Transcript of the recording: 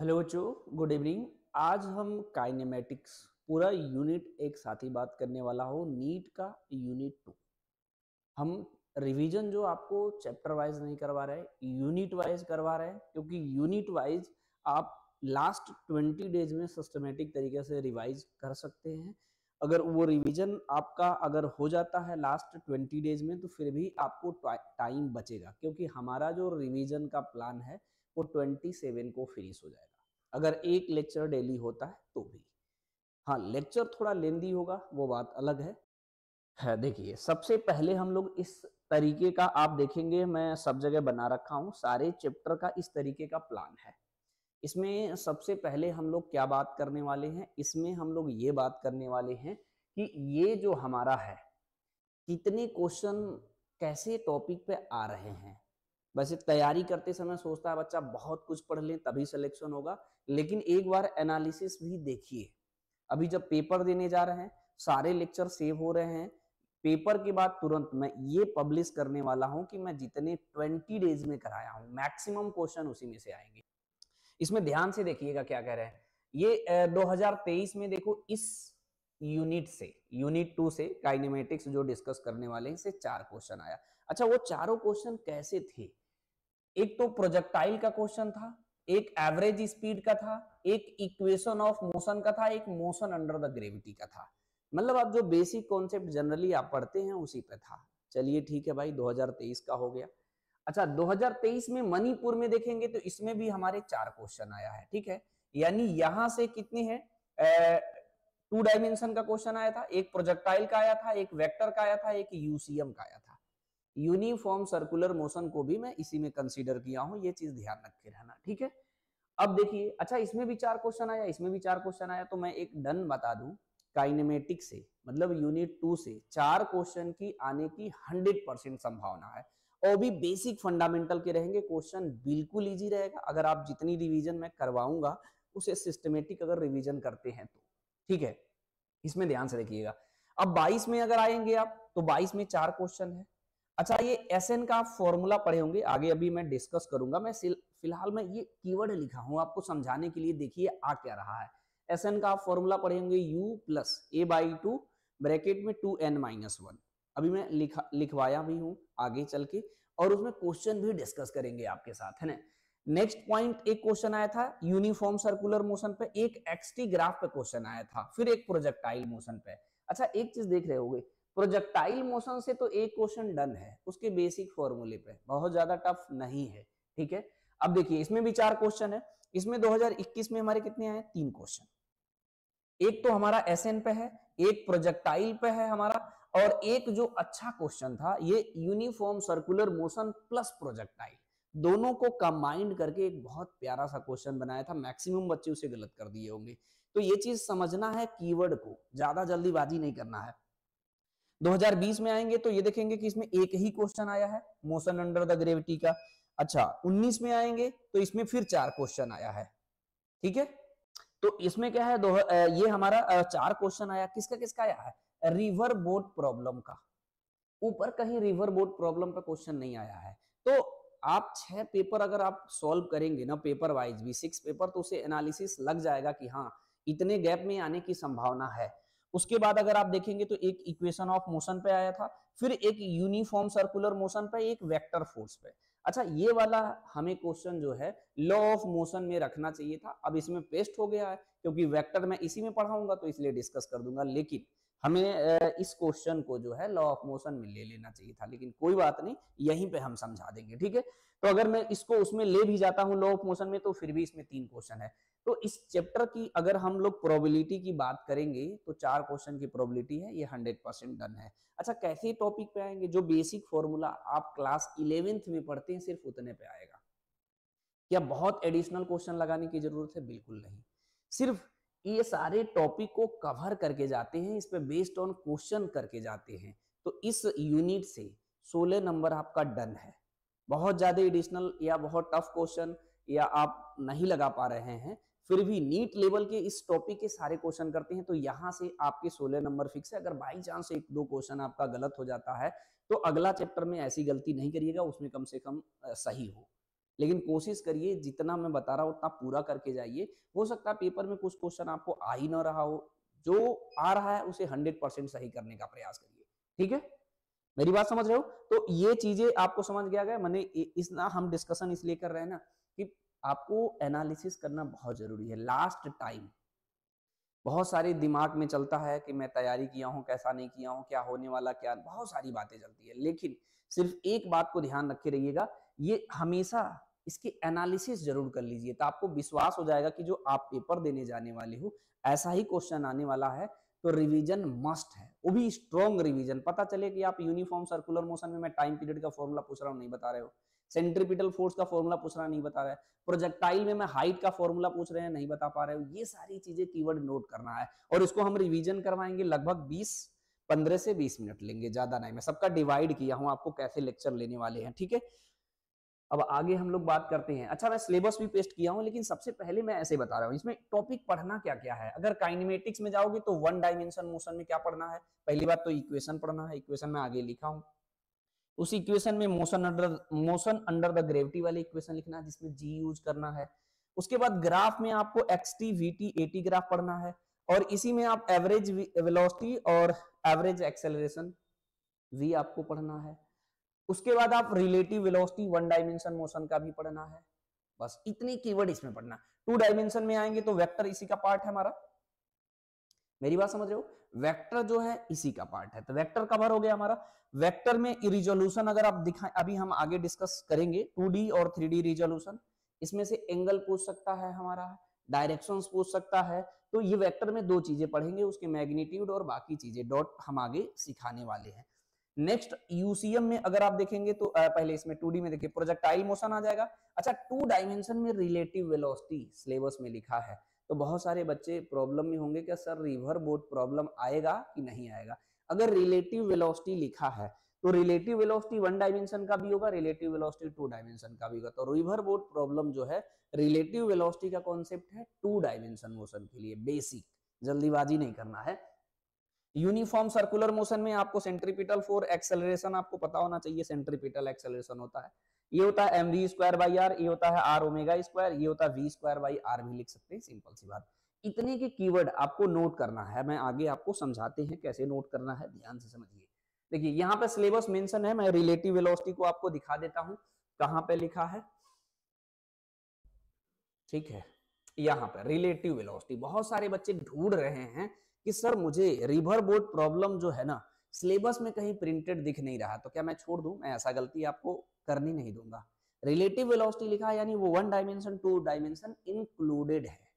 hello बच्चों good evening आज हम काइनेमेटिक्स पूरा यूनिट एक साथ ही बात करने वाला हो नीट का यूनिट टू हम रिवीजन जो आपको चैप्टर वाइज नहीं करवा रहे यूनिट वाइज करवा रहे हैं क्योंकि यूनिट वाइज आप लास्ट ट्वेंटी डेज में सिस्टमेटिक तरीके से रिवाइज कर सकते हैं अगर वो रिवीजन आपका अगर हो जाता है लास्ट ट्वेंटी डेज में तो फिर भी आपको टाइम बचेगा क्योंकि हमारा जो रिवीजन का प्लान है वो 27 को फिनिश हो जाएगा अगर एक लेक्चर डेली होता है तो भी हाँ लेक्चर थोड़ा लेंदी होगा वो बात अलग है, है देखिए सबसे पहले हम लोग इस तरीके का आप देखेंगे मैं सब जगह बना रखा हूँ सारे चैप्टर का इस तरीके का प्लान है इसमें सबसे पहले हम लोग क्या बात करने वाले हैं इसमें हम लोग ये बात करने वाले हैं कि ये जो हमारा है कितने क्वेश्चन कैसे टॉपिक पे आ रहे हैं वैसे तैयारी करते समय सोचता है बच्चा बहुत कुछ पढ़ लें तभी सिलेक्शन होगा लेकिन एक बार एनालिसिस भी देखिए अभी जब पेपर देने जा रहे हैं सारे लेक्चर सेव हो रहे हैं पेपर के बाद तुरंत मैं ये पब्लिश करने वाला हूं कि मैं जितने 20 डेज में कराया हूं मैक्सिमम क्वेश्चन उसी में से आएंगे इसमें ध्यान से देखिएगा क्या कह रहे हैं ये 2023 में देखो इस यूनिट से यूनिट टू से काइनेमेटिक्स जो डिस्कस करने वाले हैं इससे चार क्वेश्चन आया अच्छा वो चारों क्वेश्चन कैसे थे एक तो प्रोजेक्टाइल का क्वेश्चन था एक एवरेज स्पीड का था एक इक्वेशन ऑफ मोशन का था एक मोशन अंडर द ग्रेविटी का था मतलब आप जो बेसिक कॉन्सेप्ट जनरली आप पढ़ते हैं उसी पे था चलिए ठीक है भाई 2023 का हो गया अच्छा 2023 में मणिपुर में देखेंगे तो इसमें भी हमारे चार क्वेश्चन आया है ठीक है यानी यहां से कितने हैं टू डायमेंशन का क्वेश्चन आया था एक प्रोजेक्टाइल का आया था एक वेक्टर का आया था एक यूसीएम का आया था यूनिफॉर्म सर्कुलर मोशन को भी मैं इसी में कंसीडर किया हूं ये चीज ध्यान के रहना ठीक है अब देखिए अच्छा इसमें भी चार क्वेश्चन आया इसमें भी चार क्वेश्चन आया तो मैं एक डन बता दू काइनेमेटिक से मतलब यूनिट टू से चार क्वेश्चन की आने की हंड्रेड परसेंट संभावना है और भी बेसिक फंडामेंटल के रहेंगे क्वेश्चन बिल्कुल ईजी रहेगा अगर आप जितनी रिविजन में करवाऊंगा उसे सिस्टमेटिक अगर रिवीजन करते हैं तो ठीक है इसमें ध्यान से देखिएगा अब 22 में अगर आएंगे आप तो 22 में चार क्वेश्चन है अच्छा ये एस एन का फॉर्मूला पढ़े होंगे आगे अभी मैं डिस्कस करूंगा मैं फिलहाल मैं ये कीवर्ड लिखा हूं आपको समझाने के लिए देखिए आ क्या रहा है एस एन का फॉर्मूला पढ़े होंगे u plus a by two bracket में टू एन माइनस वन अभी मैं लिखा लिखवाया भी हूं आगे चल के और उसमें क्वेश्चन भी डिस्कस करेंगे आपके साथ है ना नेक्स्ट पॉइंट एक क्वेश्चन आया था यूनिफॉर्म सर्कुलर मोशन पे एक एक्सटी ग्राफ पे क्वेश्चन आया था फिर एक प्रोजेक्टाइल मोशन पे अच्छा एक चीज देख रहे होगे प्रोजेक्टाइल मोशन से तो एक क्वेश्चन डन है उसके बेसिक फॉर्मूले पे बहुत ज्यादा टफ नहीं है ठीक है अब देखिए इसमें भी चार क्वेश्चन है इसमें 2021 में हमारे कितने आए तीन क्वेश्चन एक तो हमारा एस पे है एक प्रोजेक्टाइल पे है हमारा और एक जो अच्छा क्वेश्चन था ये uniform circular motion plus projectile दोनों को कंबाइंड करके एक बहुत प्यारा सा क्वेश्चन बनाया था मैक्सिमम बच्चे उसे गलत कर दिए होंगे तो ये चीज समझना है कीवर्ड को ज्यादा जल्दीबाजी नहीं करना है 2020 में आएंगे तो ये देखेंगे कि इसमें एक ही क्वेश्चन आया है मोशन अंडर द ग्रेविटी का अच्छा 19 में आएंगे तो इसमें फिर चार क्वेश्चन आया है ठीक है तो इसमें क्या है दो ये हमारा चार क्वेश्चन आया किसका किसका आया है रिवर बोट प्रॉब्लम का ऊपर कहीं रिवर बोट प्रॉब्लम का क्वेश्चन नहीं आया है तो आप छह पेपर अगर आप सॉल्व करेंगे ना पेपर वाइज भी सिक्स पेपर तो उसे एनालिसिस लग जाएगा कि हाँ इतने गैप में आने की संभावना है उसके बाद अगर आप देखेंगे तो एक इक्वेशन ऑफ मोशन पे आया था फिर एक यूनिफॉर्म सर्कुलर मोशन पे एक वेक्टर फोर्स पे अच्छा ये वाला हमें क्वेश्चन जो है लॉ ऑफ मोशन में रखना चाहिए था अब इसमें पेस्ट हो गया है क्योंकि वेक्टर मैं इसी में पढ़ाऊंगा तो इसलिए डिस्कस कर दूंगा लेकिन हमें इस क्वेश्चन को जो है लॉ ऑफ मोशन में ले लेना चाहिए था लेकिन कोई बात नहीं यहीं पे हम समझा देंगे ठीक है तो अगर मैं इसको उसमें ले भी जाता हूं लॉ ऑफ मोशन में तो फिर भी इसमें तीन क्वेश्चन है तो इस चैप्टर की अगर हम लोग प्रोबेबिलिटी की बात करेंगे तो चार क्वेश्चन की प्रोबेबिलिटी है ये हंड्रेड परसेंट डन है अच्छा कैसे टॉपिक पे आएंगे जो बेसिक फॉर्मूला आप क्लास इलेवेंथ में पढ़ते हैं सिर्फ उतने पे आएगा क्या बहुत एडिशनल क्वेश्चन लगाने की जरूरत है बिल्कुल नहीं सिर्फ ये सारे टॉपिक को कवर करके जाते हैं इस पर बेस्ड ऑन क्वेश्चन करके जाते हैं तो इस यूनिट से 16 नंबर आपका डन है बहुत ज्यादा एडिशनल या बहुत टफ क्वेश्चन या आप नहीं लगा पा रहे हैं फिर भी नीट लेवल के इस टॉपिक के सारे क्वेश्चन करते हैं तो यहाँ से आपके 16 नंबर फिक्स है अगर बाई चांस एक दो क्वेश्चन आपका गलत हो जाता है तो अगला चैप्टर में ऐसी गलती नहीं करिएगा उसमें कम से कम सही हो लेकिन कोशिश करिए जितना मैं बता रहा हूँ उतना पूरा करके जाइए हो सकता है पेपर में कुछ क्वेश्चन आपको आ ही ना रहा हो जो आ रहा है उसे हंड्रेड परसेंट सही करने का प्रयास करिए ठीक है मेरी बात समझ रहे हो तो ये चीजें आपको समझ गया गया मैंने इस ना हम डिस्कशन इसलिए कर रहे हैं ना कि आपको एनालिसिस करना बहुत जरूरी है लास्ट टाइम बहुत सारे दिमाग में चलता है कि मैं तैयारी किया हूँ कैसा नहीं किया हूँ क्या होने वाला क्या बहुत सारी बातें चलती है लेकिन सिर्फ एक बात को ध्यान रखे रहिएगा ये हमेशा इसकी एनालिसिस जरूर कर लीजिए तो आपको विश्वास हो जाएगा कि जो आप पेपर देने जाने वाले हो ऐसा ही क्वेश्चन आने वाला है तो रिवीजन मस्ट है वो भी स्ट्रॉन्ग रिवीजन पता चले कि आप यूनिफॉर्म सर्कुलर मोशन में मैं टाइम पीरियड का फॉर्मूला पूछ रहा हूँ नहीं बता रहे हो सेंट्रीपिटल फोर्स का फॉर्मूला पूछ रहा नहीं बता रहे प्रोजेक्टाइल में मैं हाइट का फॉर्मूला पूछ रहे हैं नहीं बता पा रहे हो ये सारी चीजें कीवर्ड नोट करना है और इसको हम रिविजन करवाएंगे लगभग बीस पंद्रह से बीस मिनट लेंगे ज्यादा नहीं मैं सबका डिवाइड किया हूं आपको कैसे लेक्चर लेने वाले हैं ठीक है अब आगे हम लोग बात करते हैं अच्छा मैं सिलेबस भी पेस्ट किया हूँ लेकिन सबसे पहले मैं ऐसे बता रहा हूँ इसमें टॉपिक पढ़ना क्या क्या है अगर काइनेमेटिक्स में जाओगे तो वन डायमेंशन मोशन में क्या पढ़ना है पहली बात तो इक्वेशन पढ़ना है इक्वेशन में आगे लिखा हूँ उस इक्वेशन में motion under motion under the gravity वाले इक्वेशन लिखना है जिसमें जी यूज करना है उसके बाद ग्राफ में आपको x t v t a t graph पढ़ना है और इसी में आप एवरेज वेलोसिटी और एवरेज एक्सेलरेशन वी आपको पढ़ना है उसके बाद आप relative velocity one dimension motion का भी पढ़ना है बस इतनी कीवर्ड इसमें पढ़ना टू डायमेंशन में आएंगे तो वेक्टर इसी का पार्ट है हमारा मेरी बात समझ रहे हो वेक्टर जो है इसी का पार्ट है तो वेक्टर कवर हो गया हमारा वेक्टर में रिजोल्यूशन अगर आप दिखाएं अभी हम आगे डिस्कस करेंगे 2D और 3D रिजोल्यूशन इसमें से एंगल पूछ सकता है हमारा डायरेक्शंस पूछ सकता है तो ये वेक्टर में दो चीजें पढ़ेंगे उसके मैग्नीट्यूड और बाकी चीजें डॉट हम आगे सिखाने वाले हैं नेक्स्ट यूसीएम में अगर आप देखेंगे तो पहले इसमें टू में देखिए प्रोजेक्टाइल मोशन आ जाएगा अच्छा टू डायमेंशन में रिलेटिव वेलोसिटी सिलेबस में लिखा है तो बहुत सारे बच्चे प्रॉब्लम में होंगे क्या सर रिवर बोट प्रॉब्लम आएगा कि नहीं आएगा अगर रिलेटिव वेलोसिटी लिखा है तो रिलेटिव वेलोसिटी वन डायमेंशन का भी होगा रिलेटिव वेलोसिटी टू डायमेंशन का भी होगा तो रिवर बोट प्रॉब्लम जो है रिलेटिव वेलोसिटी का कॉन्सेप्ट है टू डायमेंशन मोशन के लिए बेसिक जल्दीबाजी नहीं करना है यूनिफॉर्म सर्कुलर मोशन में आपको सेंट्रीपिटल फोर एक्सेलरेशन आपको पता होना चाहिए सेंट्रीपिटल एक्सेलरेशन होता है ये होता है m v square by r ये होता है आर ओमेगा स्क्वायर ये होता है वी स्क्वायर बाई आर भी लिख सकते हैं सिंपल सी बात इतने के कीवर्ड आपको नोट करना है मैं आगे आपको समझाते हैं कैसे नोट करना है ध्यान से समझिए देखिए यहाँ पे सिलेबस मेंशन है मैं रिलेटिव वेलोसिटी को आपको दिखा देता हूं कहाँ पे लिखा है ठीक है यहाँ पे रिलेटिव वेलोसिटी बहुत सारे बच्चे ढूंढ रहे हैं कि सर मुझे रिवर बोट प्रॉब्लम जो है ना सिलेबस में कहीं प्रिंटेड दिख नहीं रहा तो क्या मैं छोड़ दू मैं ऐसा गलती आपको करनी नहीं दूंगा रिलेटिव वेलोसिटी लिखा यानी वो one dimension two dimension included है